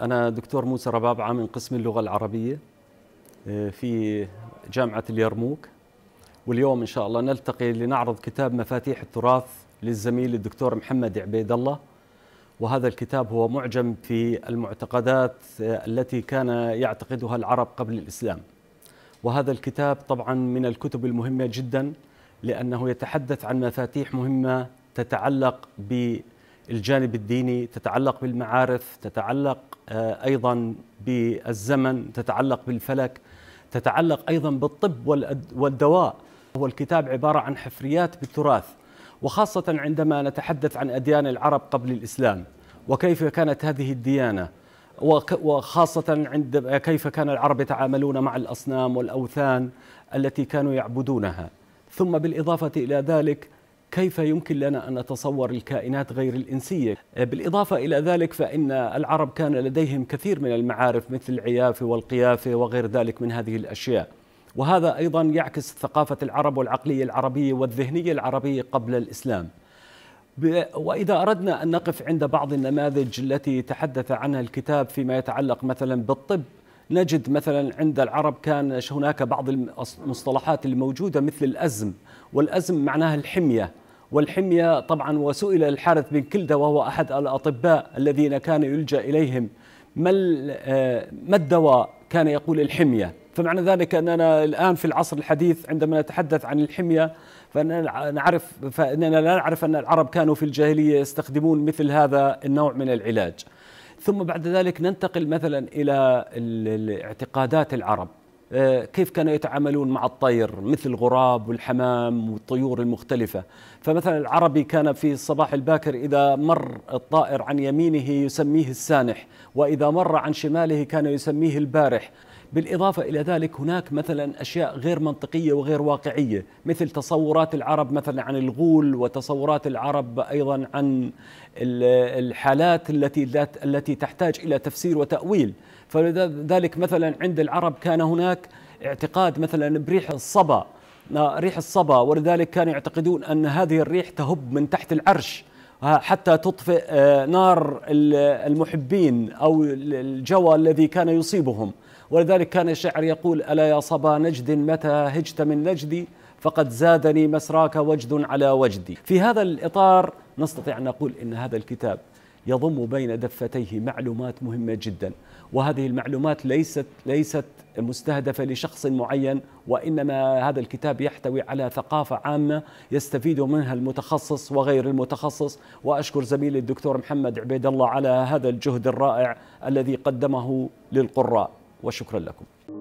أنا دكتور موسى ربابعة من قسم اللغة العربية آه، في جامعة اليرموك واليوم إن شاء الله نلتقي لنعرض كتاب مفاتيح التراث للزميل الدكتور محمد عبيد الله وهذا الكتاب هو معجم في المعتقدات آه، التي كان يعتقدها العرب قبل الإسلام وهذا الكتاب طبعا من الكتب المهمة جدا لأنه يتحدث عن مفاتيح مهمة تتعلق ب الجانب الديني تتعلق بالمعارف تتعلق آه، ايضا بالزمن تتعلق بالفلك تتعلق ايضا بالطب والدواء هو الكتاب عباره عن حفريات بالتراث وخاصه عندما نتحدث عن اديان العرب قبل الاسلام وكيف كانت هذه الديانه وخاصة عند كيف كان العرب يتعاملون مع الأصنام والأوثان التي كانوا يعبدونها ثم بالإضافة إلى ذلك كيف يمكن لنا أن نتصور الكائنات غير الإنسية بالإضافة إلى ذلك فإن العرب كان لديهم كثير من المعارف مثل العيافة والقيافة وغير ذلك من هذه الأشياء وهذا أيضا يعكس ثقافة العرب والعقلية العربية والذهنية العربية قبل الإسلام وإذا أردنا أن نقف عند بعض النماذج التي تحدث عنها الكتاب فيما يتعلق مثلا بالطب نجد مثلا عند العرب كان هناك بعض المصطلحات الموجودة مثل الأزم والأزم معناها الحمية والحمية طبعا وسئل الحارث بن كلدة وهو أحد الأطباء الذين كان يلجأ إليهم ما, آه، ما الدواء كان يقول الحمية فمعنى ذلك أننا الآن في العصر الحديث عندما نتحدث عن الحمية فإننا نعرف فإننا لا نعرف أن العرب كانوا في الجاهلية يستخدمون مثل هذا النوع من العلاج ثم بعد ذلك ننتقل مثلا إلى اعتقادات العرب آه، كيف كانوا يتعاملون مع الطير مثل الغراب والحمام والطيور المختلفة فمثلا العربي كان في الصباح الباكر إذا مر الطائر عن يمينه يسميه السانح وإذا مر عن شماله كان يسميه البارح بالإضافة إلى ذلك هناك مثلا أشياء غير منطقية وغير واقعية مثل تصورات العرب مثلا عن الغول وتصورات العرب أيضا عن الحالات التي التي تحتاج إلى تفسير وتأويل فلذلك مثلا عند العرب كان هناك اعتقاد مثلا بريح الصبا آه، ريح الصبا ولذلك كانوا يعتقدون أن هذه الريح تهب من تحت العرش آه، حتى تطفئ آه، نار المحبين او الجوى الذي كان يصيبهم ولذلك كان الشاعر يقول ألا يا صبا نجد متى هجت من نجدي فقد زادني مسراك وجد على وجدي في هذا الإطار نستطيع أن نقول إن هذا الكتاب يضم بين دفتيه معلومات مهمة جدا وهذه المعلومات ليست ليست مستهدفة لشخص معين وإنما هذا الكتاب يحتوي على ثقافة عامة يستفيد منها المتخصص وغير المتخصص وأشكر زميلي الدكتور محمد عبيد الله على هذا الجهد الرائع الذي قدمه للقراء وشكرا لكم